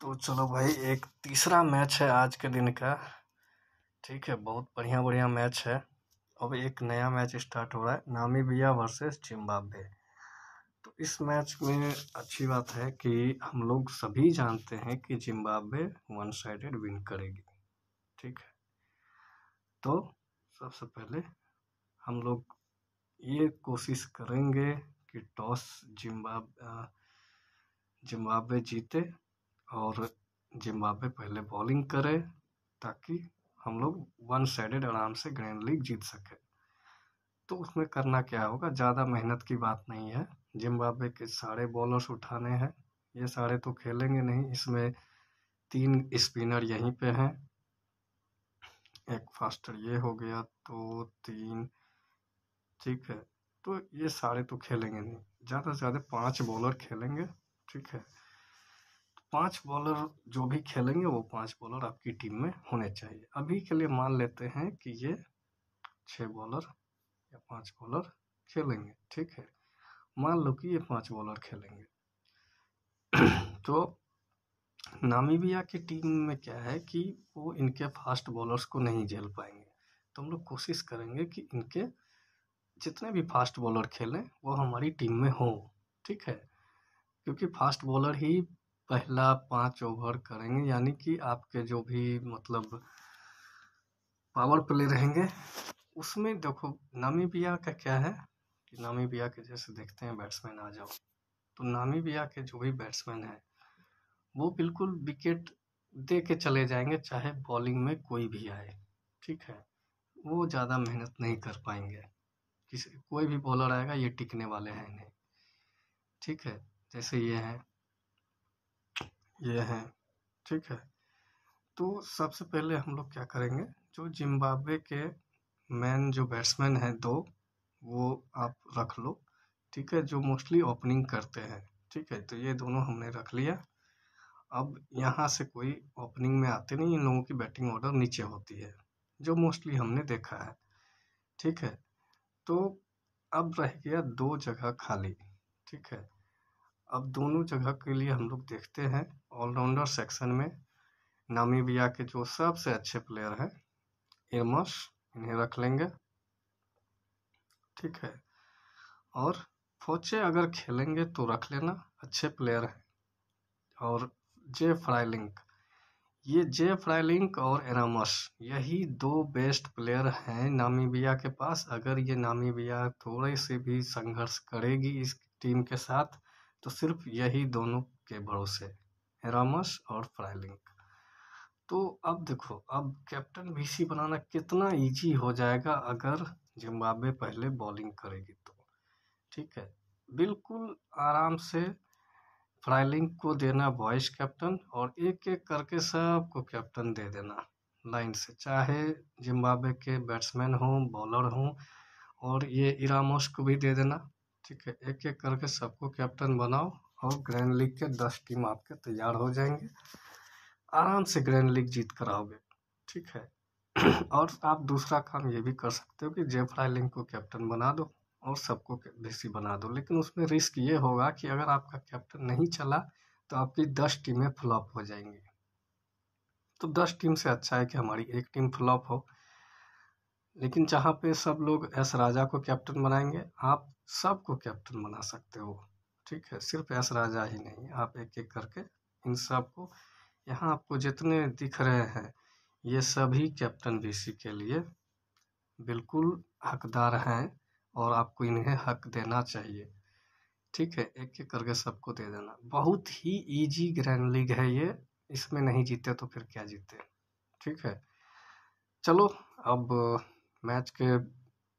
तो चलो भाई एक तीसरा मैच है आज के दिन का ठीक है बहुत बढ़िया बढ़िया मैच है अब एक नया मैच स्टार्ट हो रहा है नामीबिया वर्सेस जिम्बाब्वे तो इस मैच में अच्छी बात है कि हम लोग सभी जानते हैं कि जिम्बाब्वे वन साइडेड विन करेगी ठीक है तो सबसे पहले हम लोग ये कोशिश करेंगे कि टॉस जिम्बाब जिम्बाब्वे जीते और जिम्बाब्वे पहले बॉलिंग करे ताकि हम लोग वन साइडेड आराम से ग्रैंड लीग जीत सके तो उसमें करना क्या होगा ज़्यादा मेहनत की बात नहीं है जिम्बाब्वे के सारे बॉलर्स उठाने हैं ये सारे तो खेलेंगे नहीं इसमें तीन स्पिनर यहीं पे हैं एक फास्टर ये हो गया दो तो तीन ठीक है तो ये सारे तो खेलेंगे नहीं ज़्यादा से ज़्यादा पांच बॉलर खेलेंगे ठीक है पाँच बॉलर जो भी खेलेंगे वो पांच बॉलर आपकी टीम में होने चाहिए अभी के लिए मान लेते हैं कि ये छः बॉलर या पांच बॉलर खेलेंगे ठीक है मान लो कि ये पांच बॉलर खेलेंगे तो नामीबिया की टीम में क्या है कि वो इनके फास्ट बॉलर्स को नहीं झेल पाएंगे तो हम लोग कोशिश करेंगे कि इनके जितने भी फास्ट बॉलर खेलें वो हमारी टीम में हो ठीक है क्योंकि फास्ट बॉलर ही पहला पांच ओवर करेंगे यानी कि आपके जो भी मतलब पावर प्ले रहेंगे उसमें देखो नामीबिया का क्या है कि नामीबिया के जैसे देखते हैं बैट्समैन आ जाओ तो नामीबिया के जो भी बैट्समैन हैं वो बिल्कुल विकेट दे के चले जाएंगे चाहे बॉलिंग में कोई भी आए ठीक है वो ज़्यादा मेहनत नहीं कर पाएंगे किसी कोई भी बॉलर आएगा ये टिकने वाले हैं इन्हें ठीक है जैसे ये हैं ये हैं ठीक है तो सबसे पहले हम लोग क्या करेंगे जो जिम्बाब्वे के मैन जो बैट्समैन हैं दो वो आप रख लो ठीक है जो मोस्टली ओपनिंग करते हैं ठीक है तो ये दोनों हमने रख लिया अब यहाँ से कोई ओपनिंग में आते नहीं इन लोगों की बैटिंग ऑर्डर नीचे होती है जो मोस्टली हमने देखा है ठीक है तो अब रह गया दो जगह खाली ठीक है अब दोनों जगह के लिए हम लोग देखते हैं ऑलराउंडर सेक्शन में नामीबिया के जो सबसे अच्छे प्लेयर हैं एमस इन्हें रख लेंगे ठीक है और फोचे अगर खेलेंगे तो रख लेना अच्छे प्लेयर हैं और जे फ्राइलिंक ये जे फ्राइलिंक और एनामस यही दो बेस्ट प्लेयर हैं नामीबिया के पास अगर ये नामीबिया थोड़े से भी संघर्ष करेगी इस टीम के साथ तो सिर्फ यही दोनों के भरोसे हेरामस और फ्राइलिंग तो अब देखो अब कैप्टन बीसी बनाना कितना इजी हो जाएगा अगर जिम्बाब्वे पहले बॉलिंग करेगी तो ठीक है बिल्कुल आराम से फ्राइलिंग को देना वॉइस कैप्टन और एक एक करके सबको कैप्टन दे देना लाइन से चाहे जिम्बाब्वे के बैट्समैन हों बॉलर हों और ये इरामोस को भी दे देना ठीक है एक एक करके सबको कैप्टन बनाओ और ग्रैंड लीग के दस टीम आपके तैयार हो जाएंगे आराम से ग्रैंड लीग जीत कर आओगे ठीक है और आप दूसरा काम ये भी कर सकते हो कि जेफ्रा लिंग को कैप्टन बना दो और सबको डीसी बना दो लेकिन उसमें रिस्क ये होगा कि अगर आपका कैप्टन नहीं चला तो आपकी दस टीमें फ्लॉप हो जाएंगी तो दस टीम से अच्छा है कि हमारी एक टीम फ्लॉप हो लेकिन जहाँ पे सब लोग एस राजा को कैप्टन बनाएंगे आप सबको कैप्टन बना सकते हो ठीक है सिर्फ एस राजा ही नहीं आप एक एक करके इन सबको यहाँ आपको जितने दिख रहे हैं ये सभी कैप्टन बी के लिए बिल्कुल हकदार हैं और आपको इन्हें हक देना चाहिए ठीक है एक एक करके सबको दे देना बहुत ही इजी ग्रैंड लीग है ये इसमें नहीं जीते तो फिर क्या जीते ठीक है चलो अब मैच के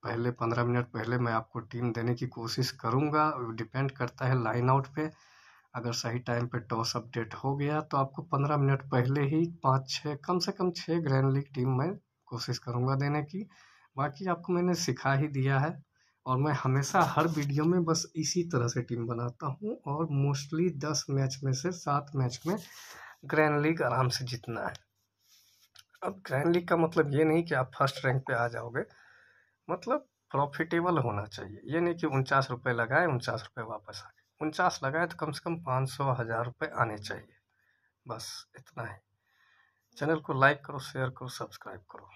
पहले पंद्रह मिनट पहले मैं आपको टीम देने की कोशिश करूंगा डिपेंड करता है लाइन आउट पे अगर सही टाइम पे टॉस अपडेट हो गया तो आपको पंद्रह मिनट पहले ही पाँच छः कम से कम छः ग्रैंड लीग टीम मैं कोशिश करूँगा देने की बाकी आपको मैंने सिखा ही दिया है और मैं हमेशा हर वीडियो में बस इसी तरह से टीम बनाता हूँ और मोस्टली दस मैच में से सात मैच में ग्रैंड लीग आराम से जीतना है अब ग्रैंड लीग का मतलब ये नहीं कि आप फर्स्ट रैंक पे आ जाओगे मतलब प्रॉफिटेबल होना चाहिए ये नहीं कि उनचास रुपये लगाए उनचास रुपये वापस आ गए उनचास लगाए तो कम से कम पाँच सौ हज़ार रुपये आने चाहिए बस इतना ही चैनल को लाइक करो शेयर करो सब्सक्राइब करो